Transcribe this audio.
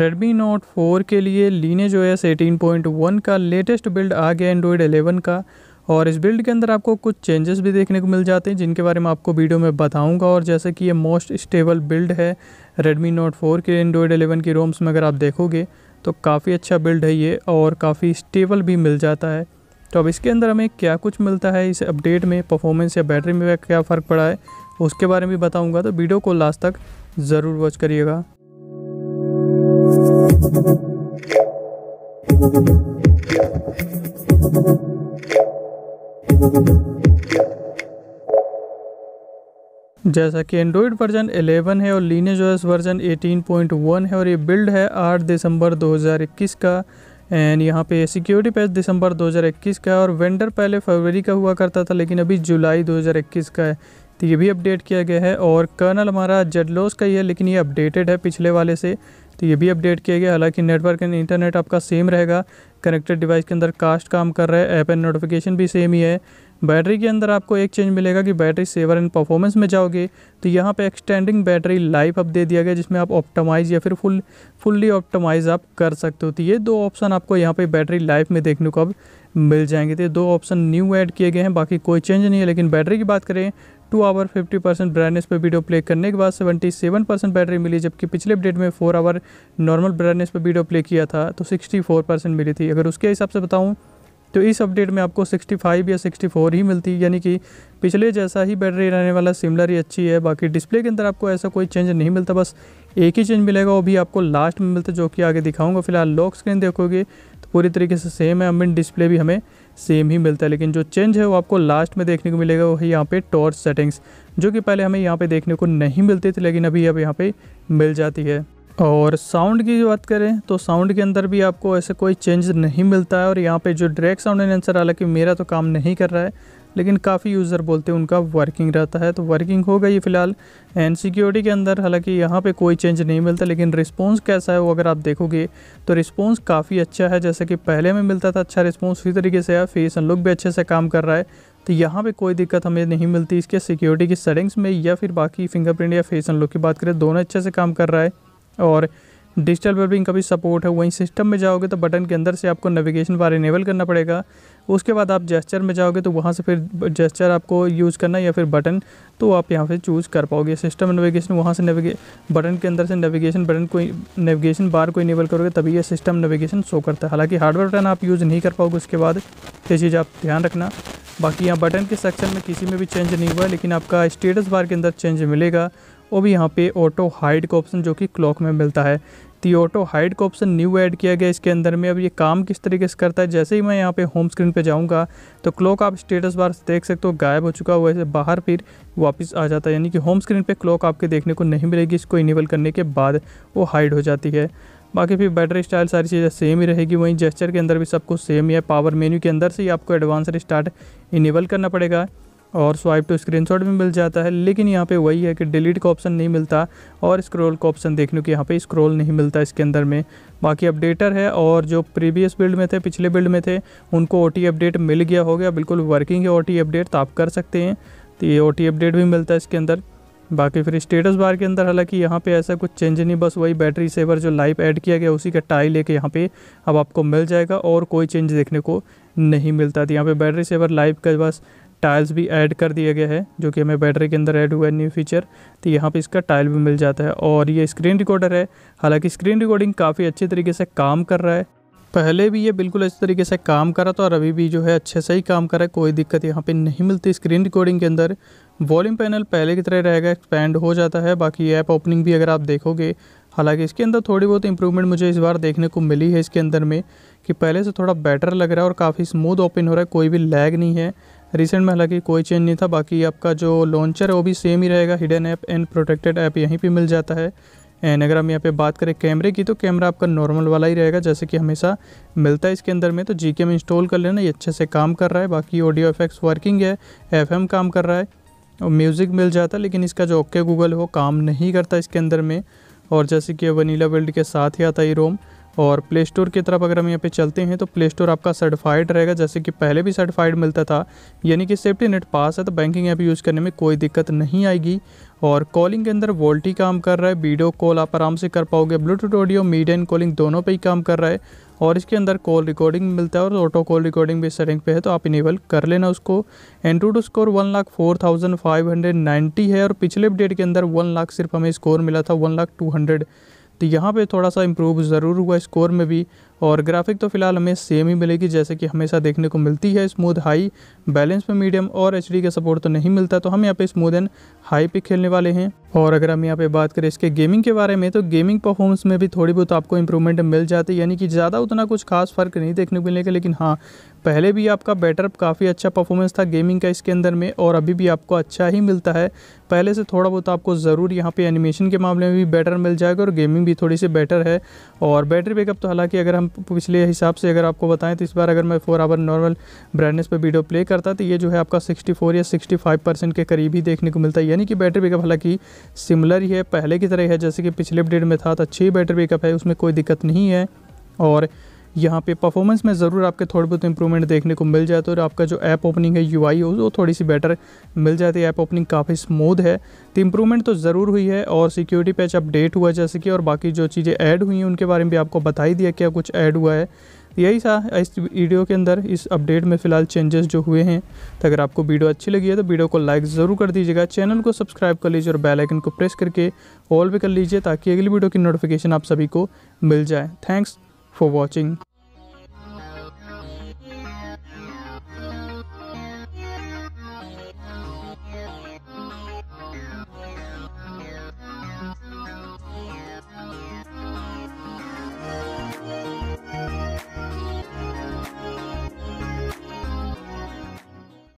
Redmi Note 4 के लिए Lineage O S eighteen का लेटेस्ट बिल्ड आ गया एंड्रॉयड 11 का और इस बिल्ड के अंदर आपको कुछ चेंजेस भी देखने को मिल जाते हैं जिनके बारे में आपको वीडियो में बताऊंगा और जैसे कि ये मोस्ट स्टेबल बिल्ड है रेडमी नोट 4 के एंड्रॉयड 11 की रोम्स में अगर आप देखोगे तो काफ़ी अच्छा बिल्ड है ये और काफ़ी स्टेबल भी मिल जाता है तो अब इसके अंदर हमें क्या कुछ मिलता है इस अपडेट में परफॉर्मेंस या बैटरी में क्या फ़र्क पड़ा है उसके बारे में भी बताऊँगा तो वीडियो को लास्ट तक ज़रूर वॉच करिएगा जैसा कि एंड्रॉयड वर्जन 11 है और लीनेज ओएस वर्जन 18.1 है और ये बिल्ड है 8 दिसंबर 2021 का एंड यहाँ पे सिक्योरिटी पैच दिसंबर 2021 का है और वेंडर पहले फरवरी का हुआ करता था लेकिन अभी जुलाई 2021 का है तो ये भी अपडेट किया गया है और कर्नल हमारा जेडलोस का ही है लेकिन ये अपडेटेड है पिछले वाले से तो ये भी अपडेट किया गया हालांकि नेटवर्क एंड इंटरनेट आपका सेम रहेगा कनेक्टेड डिवाइस के अंदर कास्ट काम कर रहा है ऐप एंड नोटिफिकेशन भी सेम ही है बैटरी के अंदर आपको एक चेंज मिलेगा कि बैटरी सेवर एंड परफॉर्मेंस में जाओगे तो यहाँ पे एक्सटेंडिंग बैटरी लाइफ अब दे दिया गया जिसमें आप ऑप्टमाइज़ या फिर फुल फुल्ली ऑप्टमाइज़ आप कर सकते हो तो ये दो ऑप्शन आपको यहाँ पे बैटरी लाइफ में देखने को अब मिल जाएंगे तो दो ऑप्शन न्यू ऐड किए गए हैं बाकी कोई चेंज नहीं है लेकिन बैटरी की बात करें two hour fifty percent brightness पर वीडियो प्ले करने के बाद सेवेंटी सेवन परसेंट बैटरी मिली जबकि पिछले अपडेट में फोर आवर नॉर्मल ब्राइटनेस पर वीडियो प्ले किया था तो सिक्सटी फोर परसेंट मिली थी अगर उसके हिसाब से बताऊँ तो इस अपडेट में आपको 65 या 64 ही मिलती है यानी कि पिछले जैसा ही बैटरी रहने वाला सिमिलर ही अच्छी है बाकी डिस्प्ले के अंदर आपको ऐसा कोई चेंज नहीं मिलता बस एक ही चेंज मिलेगा वो भी आपको लास्ट में मिलता जो कि आगे दिखाऊंगा फिलहाल लॉक स्क्रीन देखोगे तो पूरी तरीके से सेम है अमिन डिस्प्ले भी हमें सेम ही मिलता है लेकिन जो चेंज है वो आपको लास्ट में देखने को मिलेगा है यहाँ पे टॉर्च सेटिंग्स जो कि पहले हमें यहाँ पे देखने को नहीं मिलती थी लेकिन अभी अब यहाँ पे मिल जाती है और साउंड की बात करें तो साउंड के अंदर भी आपको ऐसे कोई चेंज नहीं मिलता है और यहाँ पे जो डायरेक्ट साउंड एनहेंसर हालांकि मेरा तो काम नहीं कर रहा है लेकिन काफ़ी यूज़र बोलते हैं उनका वर्किंग रहता है तो वर्किंग होगा ये फ़िलहाल एंड सिक्योरिटी के अंदर हालांकि यहाँ पे कोई चेंज नहीं मिलता लेकिन रिस्पॉन्स कैसा है वो अगर आप देखोगे तो रिस्पॉन्स काफ़ी अच्छा है जैसे कि पहले में मिलता था अच्छा रिस्पॉन्स उसी तरीके से है फेस अनलुक भी अच्छे से काम कर रहा है तो यहाँ पर कोई दिक्कत हमें नहीं मिलती इसके सिक्योरिटी की सेटिंग्स में या फिर बाकी फिंगरप्रिंट या फेस अनलुक की बात करें दोनों अच्छे से काम कर रहा है और डिजिटल वेबिंग का भी सपोर्ट है वहीं सिस्टम में जाओगे तो बटन के अंदर से आपको नेविगेशन बार इनेबल करना पड़ेगा उसके बाद आप जेस्चर में जाओगे तो वहाँ से फिर जेस्चर आपको यूज़ करना या फिर बटन तो आप यहाँ से चूज़ कर पाओगे सिस्टम नेविगेशन वहाँ से नेविगे बटन के अंदर से नेविगेशन बटन को नेविगेशन बार को इनेबल करोगे तभी यह सिस्टम नेविगेशन शो करता है हालाँकि हार्डवेयर बटन आप यूज़ नहीं कर पाओगे उसके बाद ये चीज़ आप ध्यान रखना बाकी यहाँ बटन के सेक्शन में किसी में भी चेंज नहीं हुआ लेकिन आपका स्टेटस बार के अंदर चेंज मिलेगा वो भी यहाँ पे ऑटो हाइड का ऑप्शन जो कि क्लॉक में मिलता है ये ऑटो हाइड का ऑप्शन न्यू ऐड किया गया इसके अंदर में अब ये काम किस तरीके से करता है जैसे ही मैं यहाँ पे होम स्क्रीन पे जाऊँगा तो क्लॉक आप स्टेटस बार देख सकते हो गायब हो चुका हुआ है बाहर फिर वापस आ जाता है यानी कि होम स्क्रीन पर क्लॉक आपके देखने को नहीं मिलेगी इसको इनेबल करने के बाद वो हाइड हो जाती है बाकी फिर बैटरी स्टाइल सारी चीज़ें सेम ही रहेगी वहीं जेस्चर के अंदर भी सब कुछ सेम ही है पावर मेन्यू के अंदर से ही आपको एडवांस रिस्टार्ट इनेबल करना पड़ेगा और स्वाइप टू स्क्रीनशॉट भी मिल जाता है लेकिन यहाँ पे वही है कि डिलीट का ऑप्शन नहीं मिलता और स्क्रॉल का ऑप्शन देखने के यहाँ पे स्क्रॉल नहीं मिलता इसके अंदर में बाकी अपडेटर है और जो प्रीवियस बिल्ड में थे पिछले बिल्ड में थे उनको ओ अपडेट मिल गया हो गया बिल्कुल वर्किंग है ओ अपडेट तो आप कर सकते हैं तो ये ओ अपडेट भी मिलता है इसके अंदर बाकी फिर स्टेटस बार के अंदर हालांकि यहाँ पे ऐसा कुछ चेंज नहीं बस वही बैटरी सेवर जो लाइव ऐड किया गया उसी का टाई लेके यहाँ पे अब आपको मिल जाएगा और कोई चेंज देखने को नहीं मिलता था तो यहाँ पे बैटरी सेवर लाइव का बस टाइल्स भी ऐड कर दिया गया है जो कि हमें बैटरी के अंदर ऐड हुआ है न्यू फीचर तो यहाँ पे इसका टाइल भी मिल जाता है और ये स्क्रीन रिकॉर्डर है हालांकि स्क्रीन रिकॉर्डिंग काफ़ी अच्छे तरीके से काम कर रहा है पहले भी ये बिल्कुल अच्छे तरीके से काम कर रहा था और अभी भी जो है अच्छे से ही काम कर रहा है कोई दिक्कत यहाँ पर नहीं मिलती स्क्रीन रिकॉर्डिंग के अंदर वॉल्यूम पैनल पहले की तरह रहेगा एक्सपैंड हो जाता है बाकी ऐप ओपनिंग भी अगर आप देखोगे हालांकि इसके अंदर थोड़ी बहुत इंप्रूवमेंट मुझे इस बार देखने को मिली है इसके अंदर में कि पहले से थोड़ा बेटर लग रहा है और काफ़ी स्मूथ ओपन हो रहा है कोई भी लैग नहीं है रिसेंट में हालांकि कोई चेंज नहीं था बाकी आपका जो लॉन्चर है वो भी सेम ही रहेगा hidden app and protected app यहीं पे मिल जाता है एंड अगर हम यहाँ पे बात करें कैमरे की तो कैमरा आपका नॉर्मल वाला ही रहेगा जैसे कि हमेशा मिलता है इसके अंदर में तो जी में इंस्टॉल कर लेना ये अच्छे से काम कर रहा है बाकी ऑडियो इफेक्ट्स वर्किंग है एफ काम कर रहा है और म्यूज़िक मिल जाता है लेकिन इसका जो ओके गूगल है वो काम नहीं करता इसके अंदर में और जैसे कि वनीला बिल्ड के साथ ही आता है रोम और प्ले स्टोर की तरफ अगर हम यहाँ पे चलते हैं तो प्ले स्टोर आपका सर्टिफाइड रहेगा जैसे कि पहले भी सर्टिफाइड मिलता था यानी कि सेफ्टी नेट पास है तो बैंकिंग ऐप यूज़ करने में कोई दिक्कत नहीं आएगी और कॉलिंग के अंदर वोल्टी काम कर रहा है वीडियो कॉल आप आराम से कर पाओगे Bluetooth audio media and calling दोनों पर ही काम कर रहा है और इसके अंदर कॉल रिकॉर्डिंग मिलता है और ऑटो कॉल रिकॉर्डिंग भी सेटिंग पे है तो आप इनेबल कर लेना उसको android score one lakh four thousand five hundred ninety है और पिछले अपडेट के अंदर वन लाख सिर्फ हमें स्कोर मिला था वन लाख टू हंड्रेड तो यहाँ पे थोड़ा सा इम्प्रूव ज़रूर हुआ स्कोर में भी और ग्राफिक तो फिलहाल हमें सेम ही मिलेगी जैसे कि हमेशा देखने को मिलती है स्मूथ हाई बैलेंस में मीडियम और एच डी का सपोर्ट तो नहीं मिलता तो हम यहाँ पे स्मूथ एंड हाई पे खेलने वाले हैं और अगर हम यहाँ पे बात करें इसके गेमिंग के बारे में तो गेमिंग परफॉर्मेंस में भी थोड़ी बहुत तो आपको इंप्रूवमेंट मिल जाती है यानी कि ज़्यादा उतना कुछ खास फ़र्क नहीं देखने को मिलेगा लेकिन हाँ पहले भी आपका बेटर काफ़ी अच्छा परफॉर्मेंस था गेमिंग का इसके अंदर में और अभी भी आपको अच्छा ही मिलता है पहले से थोड़ा बहुत आपको ज़रूर यहाँ पे एनिमेशन के मामले में भी बेटर मिल जाएगा और गेमिंग भी थोड़ी सी बेटर है और बैटरी बैकअप तो हालांकि अगर हम हम पिछले हिसाब से अगर आपको बताएं तो इस बार अगर मैं फोर आवर नॉर्मल ब्राइटनेस पर वीडियो प्ले करता तो ये जो है आपका 64 या 65 परसेंट के करीब ही देखने को मिलता है यानी कि बैटरी बैकअप हालांकि सिमिलर ही है पहले की तरह है जैसे कि पिछले अपडेट में था तो अच्छी बैटरी बैकअप है उसमें कोई दिक्कत नहीं है और यहाँ पे परफॉर्मेंस में ज़रूर आपके थोड़े बहुत इंप्रूवमेंट देखने को मिल जाते और आपका जो ऐप ओपनिंग है यू आई वो थोड़ी सी बेटर मिल जाती है ऐप ओपनिंग काफ़ी स्मूथ है तो इंप्रूवमेंट तो ज़रूर हुई है और सिक्योरिटी पैच अपडेट हुआ जैसे कि और बाकी जो चीज़ें ऐड हुई हैं उनके बारे में भी आपको बता ही दिया क्या कुछ ऐड हुआ है यही था इस वीडियो के अंदर इस अपडेट में फ़िलहाल चेंजेस जो हुए हैं तो अगर आपको वीडियो अच्छी लगी है तो वीडियो को लाइक ज़रूर कर दीजिएगा चैनल को सब्सक्राइब कर लीजिए और बेल आइकन को प्रेस करके ऑल भी कर लीजिए ताकि अगली वीडियो की नोटिफिकेशन आप सभी को मिल जाए थैंक्स for watching.